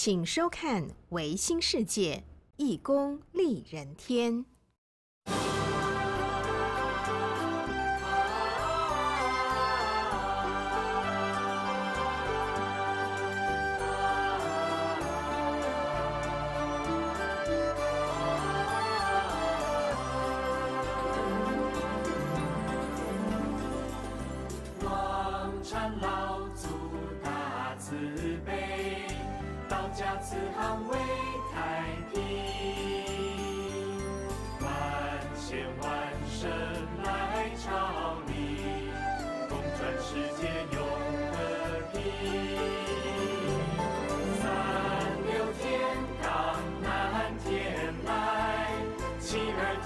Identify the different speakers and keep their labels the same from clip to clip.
Speaker 1: 请收看《维新世界》，义工利人天。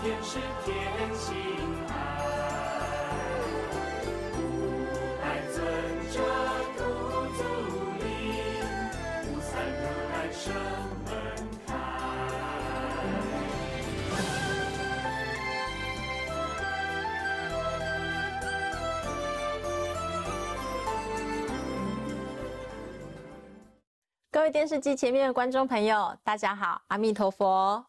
Speaker 2: 天是天，心爱爱尊者独独立，不散
Speaker 3: 如来生门。开。
Speaker 2: 各位电视机前面的观众朋友，大家好，阿弥陀佛，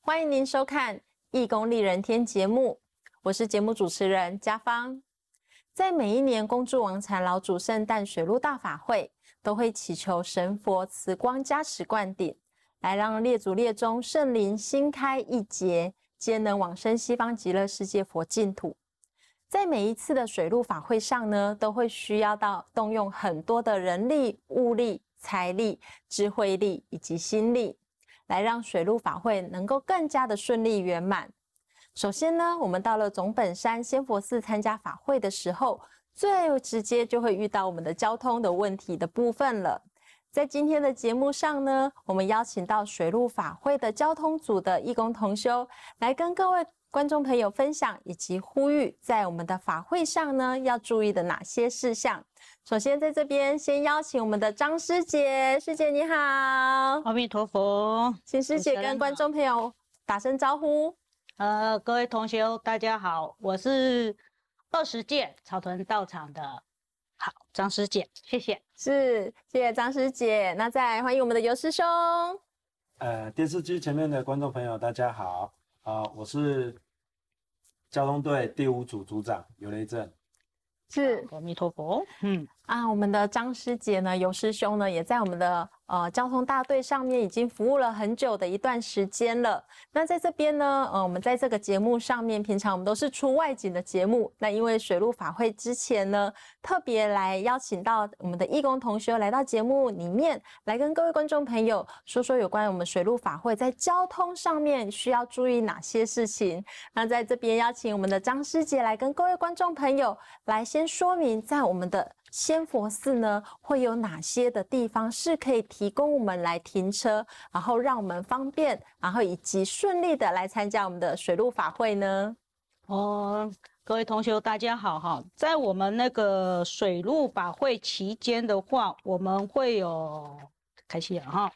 Speaker 2: 欢迎您收看。义工利人天节目，我是节目主持人嘉芳。在每一年公祝王禅老祖圣诞水陆大法会，都会祈求神佛慈光加持灌顶，来让列祖列宗圣灵新开一劫，皆能往生西方极乐世界佛净土。在每一次的水陆法会上呢，都会需要到动用很多的人力、物力、财力、智慧力以及心力。来让水陆法会能够更加的顺利圆满。首先呢，我们到了总本山仙佛寺参加法会的时候，最直接就会遇到我们的交通的问题的部分了。在今天的节目上呢，我们邀请到水陆法会的交通组的义工同修，来跟各位观众朋友分享以及呼吁，在我们的法会上呢，要注意的哪些事项。首先，在这边先邀请我们的张师姐，师姐你好，阿弥陀佛，请师姐跟观众朋友打声招呼。
Speaker 1: 呃，各位同学大家好，我是二十届草屯道场
Speaker 2: 的，好，张师姐，谢谢，是，谢谢张师姐。那再欢迎我们的尤师兄，
Speaker 3: 呃，电视机前面的观众朋友大家好，好，我是交通队第五组组长尤雷正。
Speaker 2: 是阿弥陀佛，嗯啊，我们的张师姐呢，尤师兄呢，也在我们的。呃，交通大队上面已经服务了很久的一段时间了。那在这边呢，呃，我们在这个节目上面，平常我们都是出外景的节目。那因为水陆法会之前呢，特别来邀请到我们的义工同学来到节目里面，来跟各位观众朋友说说有关我们水陆法会在交通上面需要注意哪些事情。那在这边邀请我们的张师姐来跟各位观众朋友来先说明在我们的。仙佛寺呢会有哪些的地方是可以提供我们来停车，然后让我们方便，然后以及顺利的来参加我们的水陆法会呢？哦，各位同学大家好哈，在我们那
Speaker 1: 个水陆法会期间的话，我们会有，开心哈，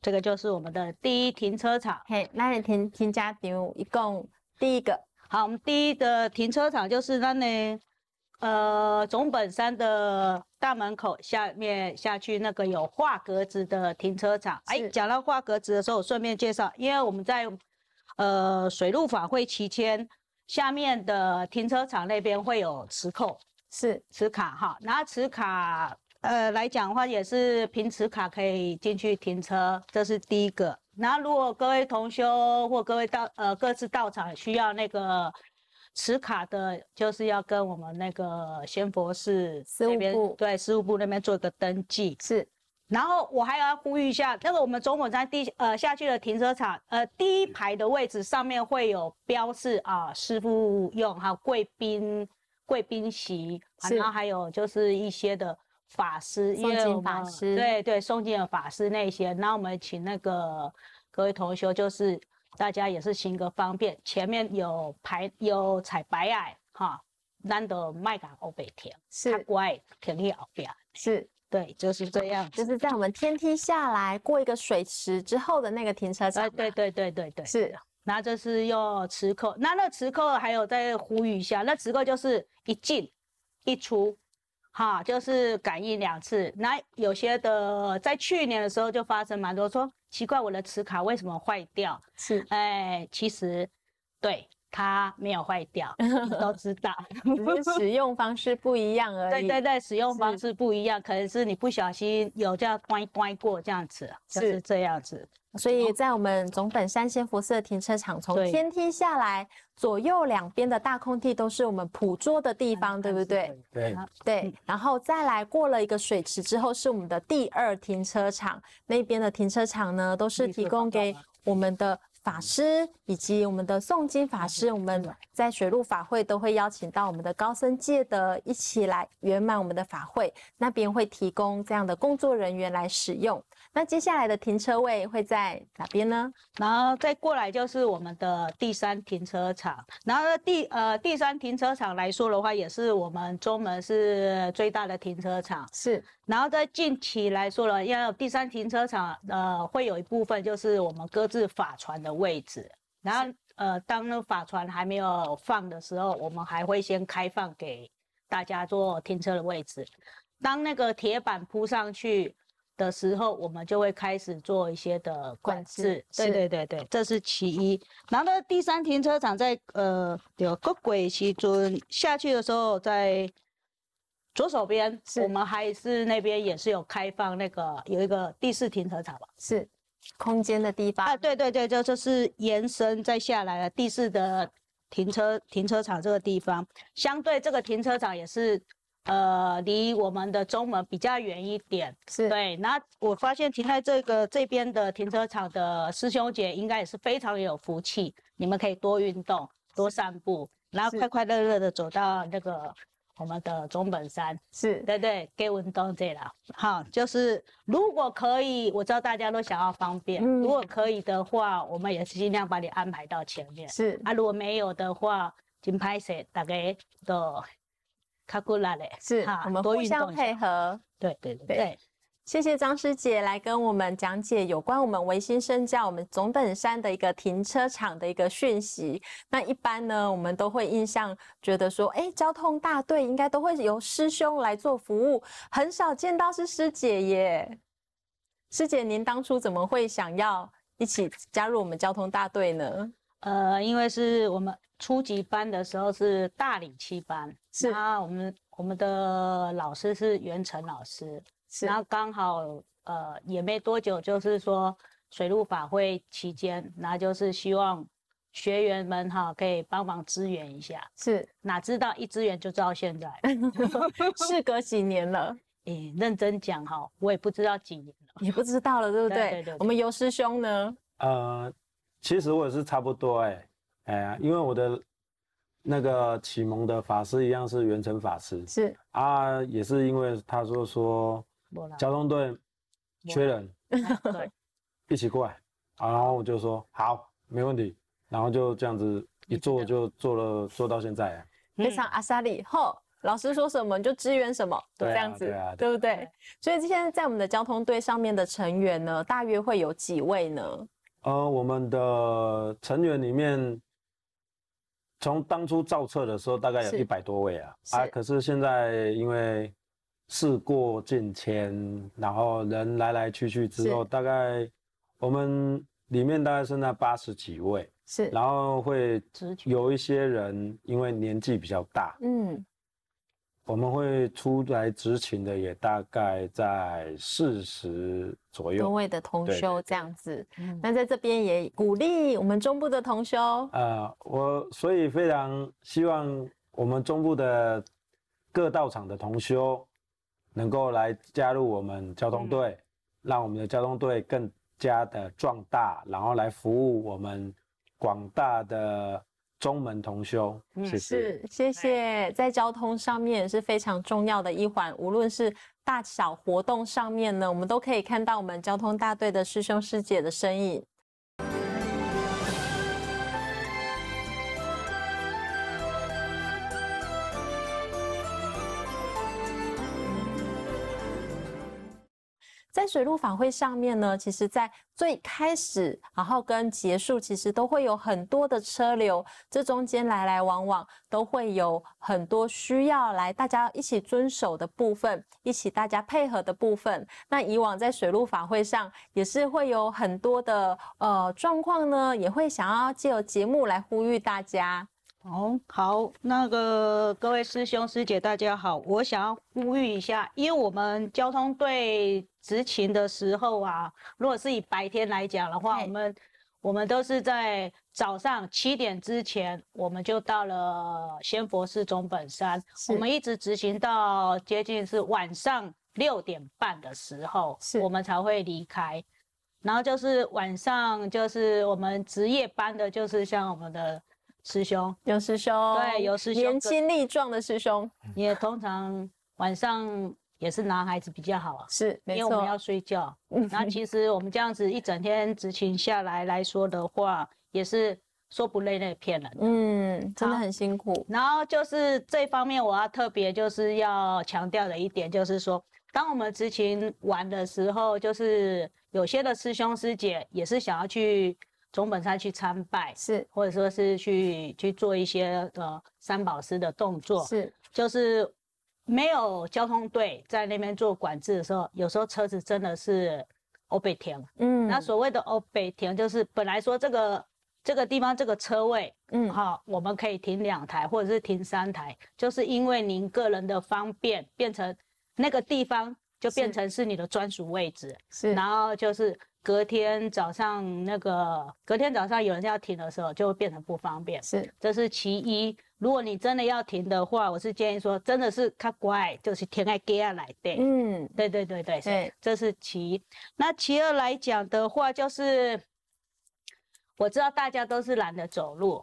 Speaker 1: 这个就是我们的第一停车场。嘿，那你停停加如一共第一个好，我们第一的停车场就是那呢。呃，总本山的大门口下面下去那个有画格子的停车场。哎，讲到画格子的时候，顺便介绍，因为我们在呃水陆法会期间，下面的停车场那边会有磁扣，是磁卡哈。拿磁卡呃来讲的话，也是凭磁卡可以进去停车，这是第一个。那如果各位同修或各位到呃各自到场需要那个。持卡的就是要跟我们那个仙佛寺那边对事务部那边做一个登记是，然后我还要呼吁一下，那个我们总午在地呃下去的停车场呃第一排的位置上面会有标示啊，师傅用还有贵宾贵宾席，然后还有就是一些的法师，诵经法师对对诵经的法师那些，那我们请那个各位同修就是。大家也是行个方便，前面有排有彩白矮，哈，难得麦港欧北
Speaker 2: 田，是他乖，肯定奥表，是，对，就是这样，就是在我们天梯下来过一个水池之后的那个停车场，哎，对对对对对，是，那这是
Speaker 1: 要池扣，那那池扣还有再呼吁一下，那池扣就是一进一出。哈，就是感应两次，那有些的在去年的时候就发生蛮多，说奇怪我的磁卡为什么坏掉？是，哎，其实，对。它没有坏掉，都知道，使用方式不一样而已。对对对，使用方式不一样，可能是你不小心有样歪歪过这样子，就是
Speaker 2: 这样子。所以在我们总本三仙福寺的停车场，从天梯下来，左右两边的大空地都是我们捕捉的地方，对不对？对对，然后再来过了一个水池之后，是我们的第二停车场那边的停车场呢，都是提供给我们的。法师以及我们的诵经法师，我们在水陆法会都会邀请到我们的高僧界的一起来圆满我们的法会。那边会提供这样的工作人员来使用。那接下来的停车位会在哪边呢？然后再过来就是我们的第
Speaker 1: 三停车场。然后第呃第三停车场来说的话，也是我们中门是最大的停车场，是。然后在近期来说呢，因有第三停车场呃会有一部分就是我们搁置法船的位置，然后呃当那法船还没有放的时候，我们还会先开放给大家做停车的位置。当那个铁板铺上去的时候，我们就会开始做一些的管制。对对对对，这是其一。然后第三停车场在呃有个鬼时阵下去的时候在。左手边是，我们还是那边也是有开放那个有一个地势停车场吧，是，空间的地方啊，对对对，这就是延伸再下来了地势的停车停车场这个地方，相对这个停车场也是，呃，离我们的中门比较远一点，是对。那我发现停在这个这边的停车场的师兄姐应该也是非常有福气，你们可以多运动，多散步，然后快快乐乐的走到那个。我们的中本山是对对，给文东这了好，就是如果可以，我知道大家都想要方便，如果可以的话，我们也是尽量把你安排到前面。是啊，如果没有的话，金拍摄大概都卡古拉嘞。
Speaker 2: 是，我们多互相配合。对对对对。谢谢张师姐来跟我们讲解有关我们维新生教我们总本山的一个停车场的一个讯息。那一般呢，我们都会印象觉得说，哎，交通大队应该都会由师兄来做服务，很少见到是师姐耶。师姐，您当初怎么会想要一起加入我们交通大队呢？呃，因为是我们初级班的时候是大理七班，是啊，我们我们
Speaker 1: 的老师是袁成老师。然后刚好呃也没多久，就是说水陆法会期间，那就是希望学员们哈可以帮忙支援一下。是哪知道一支援就到现在，事隔几年了？你认真讲哈，我也不知道几年了，你不知道了对不对？对对。我们
Speaker 2: 游师兄呢？
Speaker 3: 呃，其实我也是差不多哎哎，因为我的那个启蒙的法师一样是元成法师，是啊，也是因为他说说。交通队缺人，对，一起过来啊！然后我就说好，没问题，然后就这样子一做就做了做到现在
Speaker 2: 非常阿萨里吼，老师说什么就支援什么，都这样子，对不对？所以现在在我们的交通队上面的成员呢，大约会有几位呢？
Speaker 3: 呃，我们的成员里面，从当初造册的时候大概有一百多位啊，啊，可是现在因为事过境迁，然后人来来去去之后，大概我们里面大概是那八十几位，是，然后会有一些人因为年纪比较大，嗯，我们会出来执勤的也大概在四十左右位
Speaker 2: 的同修这样子。那在这边也鼓励我们中部的同修，
Speaker 3: 呃，我所以非常希望我们中部的各道场的同修。能够来加入我们交通队，让我们的交通队更加的壮大，然后来服务我们广大的中门同修。谢是
Speaker 2: 谢谢，在交通上面是非常重要的一环，无论是大小活动上面呢，我们都可以看到我们交通大队的师兄师姐的身影。在水陆法会上面呢，其实，在最开始，然后跟结束，其实都会有很多的车流，这中间来来往往都会有很多需要来大家一起遵守的部分，一起大家配合的部分。那以往在水陆法会上，也是会有很多的呃状况呢，也会想要借由节目来呼吁大家。哦，好，那个各位师兄师姐大家好，我
Speaker 1: 想要呼吁一下，因为我们交通队。执勤的时候啊，如果是以白天来讲的话，我们我们都是在早上七点之前，我们就到了仙佛寺中本山，我们一直执行到接近是晚上六点半的时候，我们才会离开。然后就是晚上，就是我们值夜班的，就是像我们的师兄，有师兄，对，有师兄，年轻力壮的师兄，也通常晚上。也是男孩子比较好啊，是，因为我们要睡觉。嗯，那其实我们这样子一整天执勤下来来说的话，也是说不累也骗人。嗯，真的很辛苦。然后就是这方面，我要特别就是要强调的一点，就是说，当我们执勤完的时候，就是有些的师兄师姐也是想要去总本山去参拜，是，或者说是去去做一些呃三宝师的动作，是，就是。没有交通队在那边做管制的时候，有时候车子真的是欧北停。嗯，那所谓的欧北停，就是本来说这个这个地方这个车位，嗯，好，我们可以停两台或者是停三台，就是因为您个人的方便，变成那个地方就变成是你的专属位置。是，然后就是隔天早上那个隔天早上有人要停的时候，就会变成不方便。是，这是其一。如果你真的要停的话，我是建议说，真的是看乖，就是停在给上来对。嗯，对对对对是，这是其。一。那其二来讲的话，就是我知道大家都是懒得走路，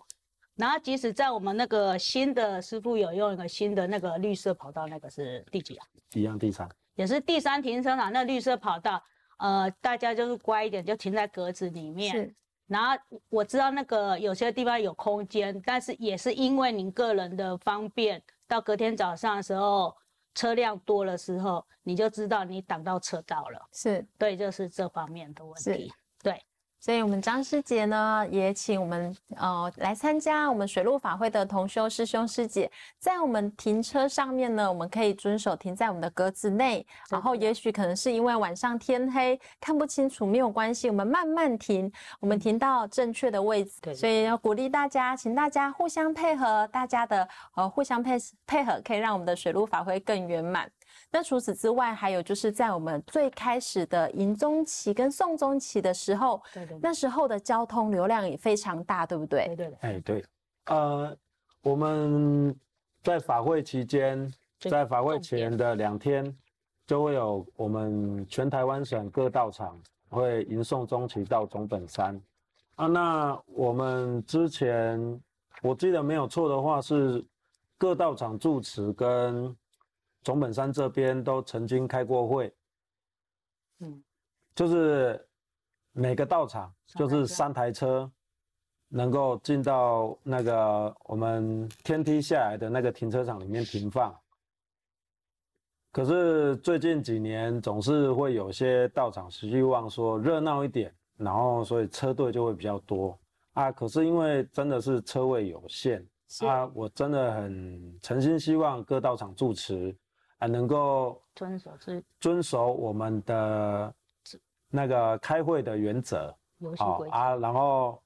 Speaker 1: 然后即使在我们那个新的师傅有用一个新的那个绿色跑道，那个是第几啊？一样第三，也是第三停车场那绿色跑道，呃，大家就是乖一点，就停在格子里面。然后我知道那个有些地方有空间，但是也是因为您个人的方便，到隔天早上的时候，车辆多的时候，你就知道你挡到车道了。是对，就是这方面
Speaker 2: 的问题。所以，我们张师姐呢，也请我们呃来参加我们水陆法会的同修师兄师姐，在我们停车上面呢，我们可以遵守停在我们的格子内。然后，也许可能是因为晚上天黑看不清楚，没有关系，我们慢慢停，我们停到正确的位置。所以要鼓励大家，请大家互相配合，大家的呃互相配配合，可以让我们的水陆法会更圆满。那除此之外，还有就是在我们最开始的迎中旗跟送中旗的时候，那时候的交通流量也非常大，对不对？
Speaker 3: 哎对，呃，我们在法会期间，在法会前的两天，就会有我们全台湾省各道场会迎送中旗到总本山。啊，那我们之前我记得没有错的话是各道场住持跟总本山这边都曾经开过会，嗯，就是每个道场就是三台车能够进到那个我们天梯下来的那个停车场里面停放。可是最近几年总是会有些道场希望说热闹一点，然后所以车队就会比较多啊。可是因为真的是车位有限啊，我真的很诚心希望各道场住持。啊，能够遵守遵遵守我们的那个开会的原则，好啊，然后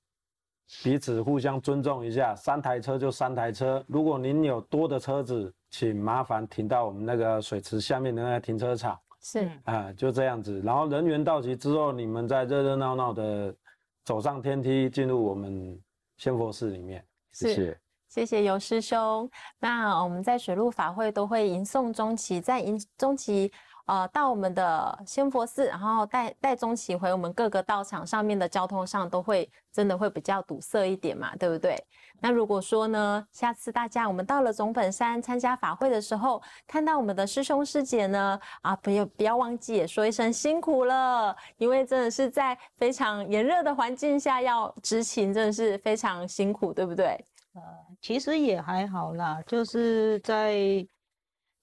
Speaker 3: 彼此互相尊重一下。三台车就三台车，如果您有多的车子，请麻烦停到我们那个水池下面的那个停车场。是啊，就这样子。然后人员到齐之后，你们再热热闹闹的走上天梯，进入我们仙佛寺里面。谢谢。
Speaker 2: 谢谢尤师兄。那我们在水陆法会都会吟诵中祈，在吟中祈，呃，到我们的仙佛寺，然后带带中祈回我们各个道场上面的交通上都会真的会比较堵塞一点嘛，对不对？那如果说呢，下次大家我们到了总本山参加法会的时候，看到我们的师兄师姐呢，啊，不要不要忘记也说一声辛苦了，因为真的是在非常炎热的环境下要执勤，真的是非常辛苦，对不对？呃，其实也还好啦，就是在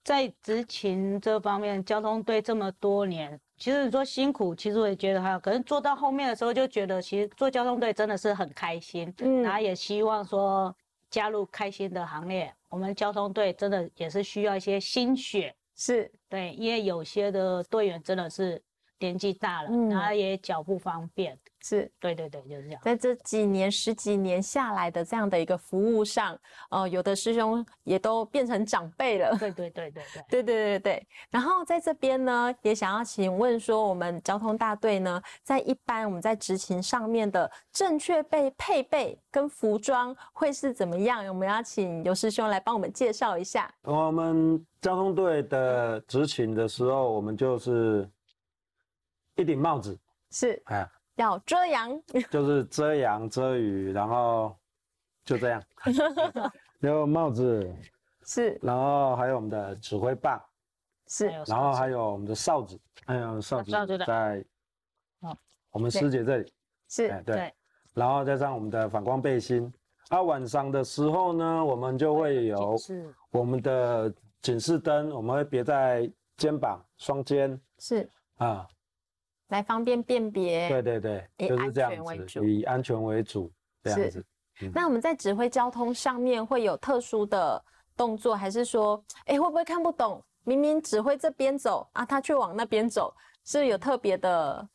Speaker 2: 在
Speaker 1: 执勤这方面，交通队这么多年，其实你说辛苦，其实我也觉得还好。可能做到后面的时候，就觉得其实做交通队真的是很开心，嗯，然后也希望说加入开心的行列。我们交通队真的也是需要一些心血，是对，因为有些的队员真的是。年纪大了，然后也脚
Speaker 2: 不方便，是对对对，就是这样。在这几年、十几年下来的这样的一个服务上，哦，有的师兄也都变成长辈了。对
Speaker 1: 对对对
Speaker 2: 对对对对对然后在这边呢，也想要请问说，我们交通大队呢，在一般我们在执勤上面的正确被配备跟服装会是怎么样？我们要请刘师兄来帮我们介绍一下。
Speaker 3: 我们交通队的执勤的时候，我们就是。一顶帽子是哎，
Speaker 2: 要遮阳，
Speaker 3: 就是遮阳遮雨，然后就这样，后帽子是，然后还有我们的指挥棒是，然后还有我们的哨子，还有哨子在，我们师姐这里是，对，然后加上我们的反光背心，那晚上的时候呢，我们就会有我们的警示灯，我们会别在肩膀双肩是啊。
Speaker 2: 来方便辨别，对对
Speaker 3: 对，就是这样子，以安全为主，这样子。
Speaker 2: 那我们在指挥交通上面会有特殊的动作，还是说，哎，会不会看不懂？明明指挥这边走啊，他却往那边走，是有特别的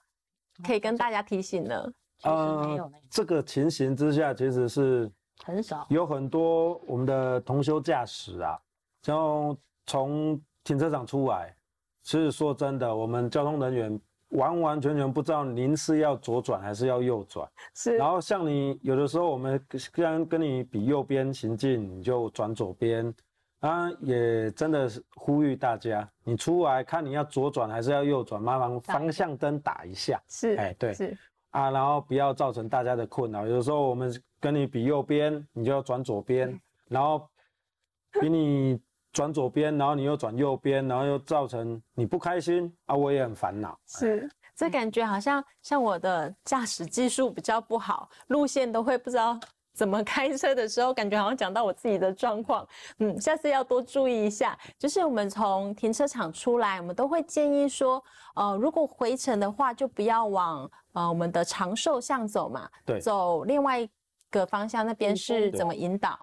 Speaker 2: 可以跟大家提醒呢？
Speaker 3: 呃，这个情形之下其实是很少，有很多我们的同修驾驶啊，像从停车场出来，其实说真的，我们交通人员。完完全全不知道您是要左转还是要右转，是。然后像你有的时候，我们跟跟你比右边行进，你就转左边。啊，也真的是呼吁大家，你出来看你要左转还是要右转，麻烦方向灯打一下。是，哎，对，是。啊，然后不要造成大家的困扰。有的时候我们跟你比右边，你就要转左边，然后比你。转左边，然后你又转右边，然后又造成你不开心啊！我也很烦恼。
Speaker 2: 是，这感觉好像像我的驾驶技术比较不好，路线都会不知道怎么开车的时候，感觉好像讲到我自己的状况。嗯，下次要多注意一下。就是我们从停车场出来，我们都会建议说，呃，如果回程的话，就不要往呃我们的长寿巷走嘛。对，走另外一个方向，那边是怎么引导？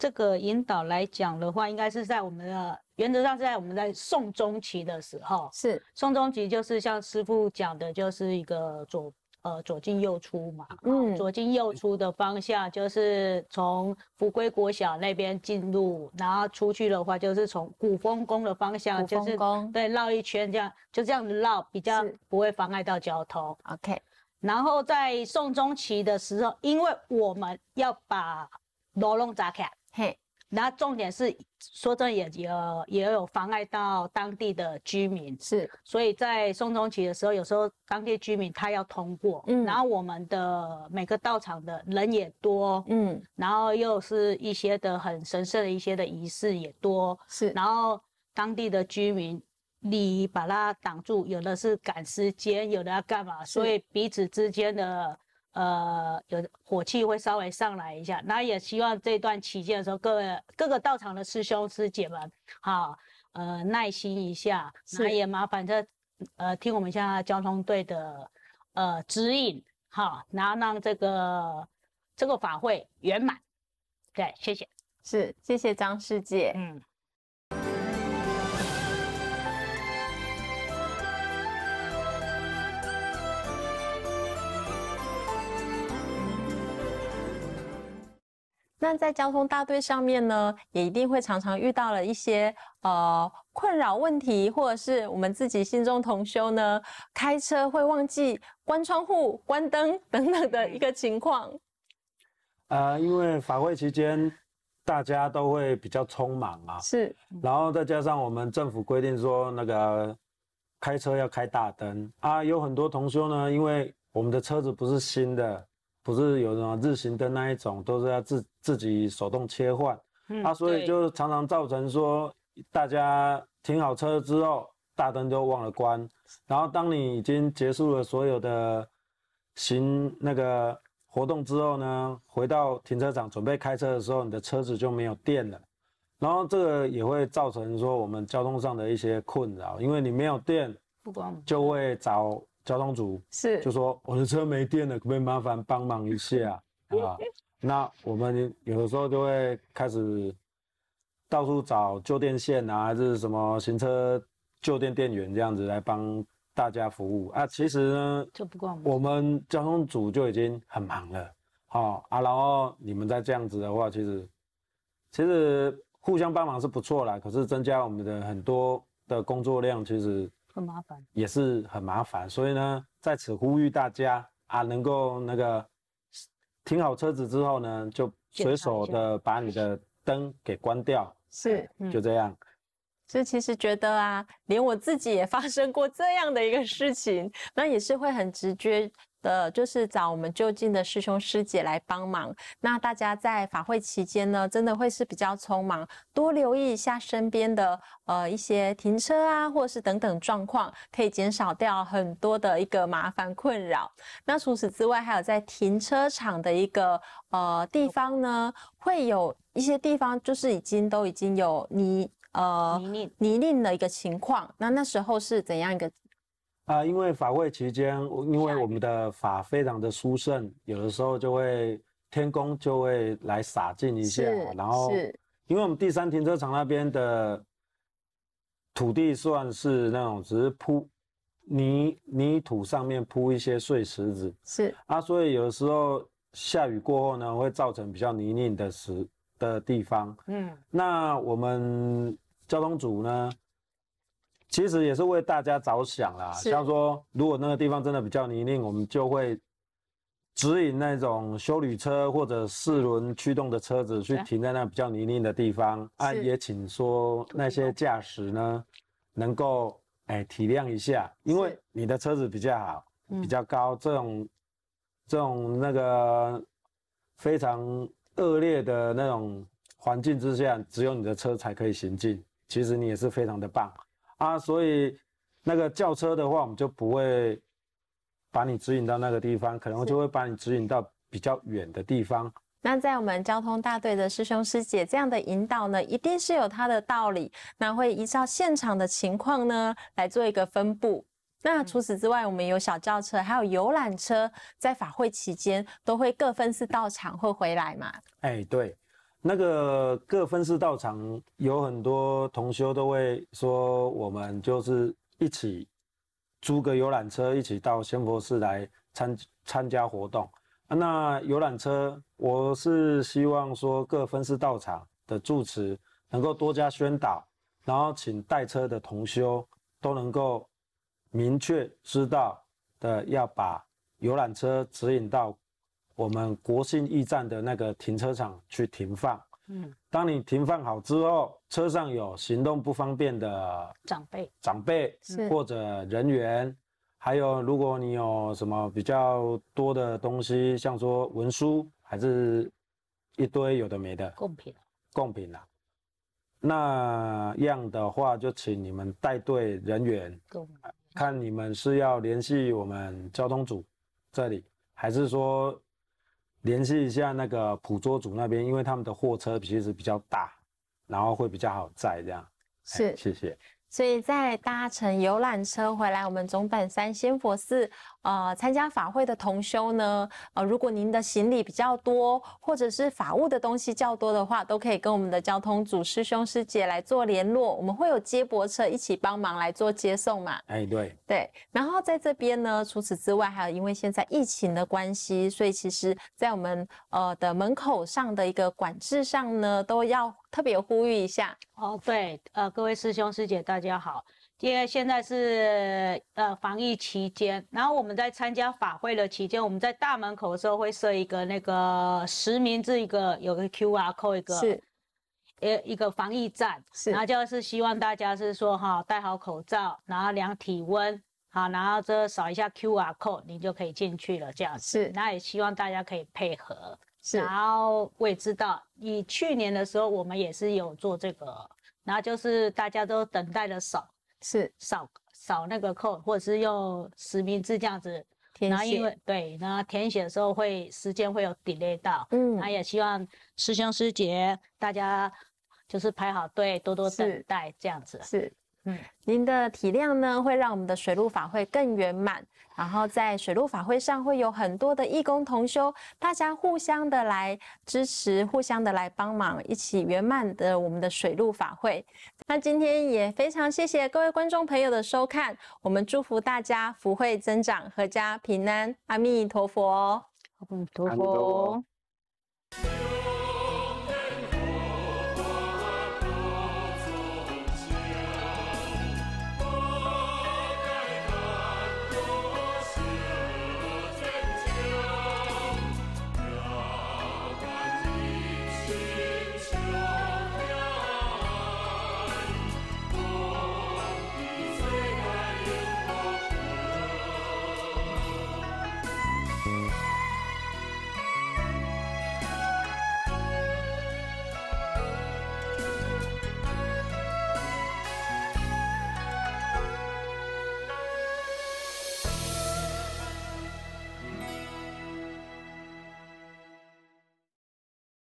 Speaker 2: 这个引导来讲的话，应该是在
Speaker 1: 我们的原则上是在我们在宋中期的时候，是宋中期就是像师傅讲的，就是一个左呃左进右出嘛，嗯，左进右出的方向就是从福归国小那边进入，然后出去的话就是从古风宫的方向，就是对绕一圈这样就这样绕，比较不会妨碍到交通。OK，然后在宋中期的时候，因为我们要把罗隆砸开。嘿，然后重点是，说真也也也有妨碍到当地的居民，是，所以在送钟起的时候，有时候当地居民他要通过，嗯，然后我们的每个道场的人也多，嗯，然后又是一些的很神圣的一些的仪式也多，是，然后当地的居民你把它挡住，有的是赶时间，有的要干嘛，所以彼此之间的。呃，有火气会稍微上来一下，那也希望这段期间的时候，各位各个到场的师兄师姐们，好，呃，耐心一下，那也麻烦这，呃，听我们现在交通队的，呃，指引，好，然后让这个这
Speaker 2: 个法会圆满，对，谢谢，是，谢谢张师姐，嗯。那在交通大队上面呢，也一定会常常遇到了一些呃困扰问题，或者是我们自己心中同修呢，开车会忘记关窗户、关灯 等等的一个情况。
Speaker 3: 呃，因为法会期间大家都会比较匆忙啊，是，然后再加上我们政府规定说那个开车要开大灯啊，有很多同修呢，因为我们的车子不是新的。不是有什么日行灯那一种，都是要自自己手动切换，啊，所以就常常造成说，大家停好车之后，大灯就忘了关，然后当你已经结束了所有的行那个活动之后呢，回到停车场准备开车的时候，你的车子就没有电了，然后这个也会造成说我们交通上的一些困扰，因为你没有电，不光，就会找。交通组是就说我的车没电了，可不可以麻烦帮忙一下 啊？那我们有的时候就会开始到处找旧电线啊，还是什么行车旧电电源这样子来帮大家服务啊。其实呢，就不我们交通组就已经很忙了，好啊。然后你们再这样子的话，其实其实互相帮忙是不错啦，可是增加我们的很多的工作量，其实。很麻烦，也是很麻烦，所以呢，在此呼吁大家啊，能够那个停好车子之后呢，就随手的把你的灯给关掉，是，就这样。
Speaker 2: 所以其实觉得啊，连我自己也发生过这样的一个事情，那也是会很直觉的，就是找我们就近的师兄师姐来帮忙。那大家在法会期间呢，真的会是比较匆忙，多留意一下身边的呃一些停车啊，或是等等状况，可以减少掉很多的一个麻烦困扰。那除此之外，还有在停车场的一个呃地方呢，会有一些地方就是已经都已经有你。呃，泥泞泥泞的一个情况，那那时候是怎样一个？
Speaker 3: 啊，因为法会期间，因为我们的法非常的殊胜，有的时候就会天公就会来洒进一下，然后，因为我们第三停车场那边的，土地算是那种只是铺泥泥土上面铺一些碎石子，是啊，所以有的时候下雨过后呢，会造成比较泥泞的石的地方，嗯，那我们交通组呢，其实也是为大家着想了，像说如果那个地方真的比较泥泞，我们就会指引那种修旅车或者四轮驱动的车子去停在那比较泥泞的地方，啊，也请说那些驾驶呢，能够哎体谅一下，因为你的车子比较好，比较高，这种这种那个非常。恶劣的那种环境之下，只有你的车才可以行进。其实你也是非常的棒啊，所以那个轿车的话，我们就不会把你指引到那个地方，可能就会把你指引到比较远的地方。
Speaker 2: 那在我们交通大队的师兄师姐这样的引导呢，一定是有它的道理。那会依照现场的情况呢，来做一个分布。那除此之外，我们有小轿车，还有游览车，在法会期间都会各分寺到场会回来嘛？
Speaker 3: 哎，对，那个各分寺道场有很多同修都会说，我们就是一起租个游览车，一起到仙佛寺来参参加活动。那游览车，我是希望说各分寺道场的住持能够多加宣导，然后请带车的同修都能够。明确知道的要把游览车指引到我们国信驿站的那个停车场去停放。嗯，当你停放好之后，车上有行动不方便的长辈、长辈或者人员，还有如果你有什么比较多的东西，像说文书，还是一堆有的没的贡品，贡品啊，那样的话就请你们带队人员。看你们是要联系我们交通组这里，还是说联系一下那个捕捉组那边？因为他们的货车其实比较大，然后会比较好载这样。是，谢谢。
Speaker 2: 所以在搭乘游览车回来我们总本山仙佛寺，呃，参加法会的同修呢，呃，如果您的行李比较多，或者是法务的东西较多的话，都可以跟我们的交通组师兄师姐来做联络，我们会有接驳车一起帮忙来做接送嘛？哎，对对。然后在这边呢，除此之外，还有因为现在疫情的关系，所以其实，在我们呃的门口上的一个管制上呢，都要。特别呼吁一下哦，对，呃，各位师兄师姐，大家好，因为现在是呃防疫期
Speaker 1: 间，然后我们在参加法会的期间，我们在大门口的时候会设一个那个实名制一个有个 Q R code 一个，是，一一个防疫站，是，然后就是希望大家是说哈戴好口罩，然后量体温，好，然后这扫一下 Q R code，你就可以进去了，这样是，那也希望大家可以配合。是，然后我也知道，以去年的时候，我们也是有做这个，然后就是大家都等待的少，是少少那个扣，或者是用实名制这样子，然后因为对，然后填写的时候会时间会有 delay 到，嗯，那也希望师兄师姐大家就是排好队，多多等待这样子，是。
Speaker 2: 您的体谅呢，会让我们的水陆法会更圆满。然后在水陆法会上会有很多的义工同修，大家互相的来支持，互相的来帮忙，一起圆满的我们的水陆法会。那今天也非常谢谢各位观众朋友的收看，我们祝福大家福慧增长，阖家平安。阿弥陀佛，
Speaker 1: 阿弥陀佛。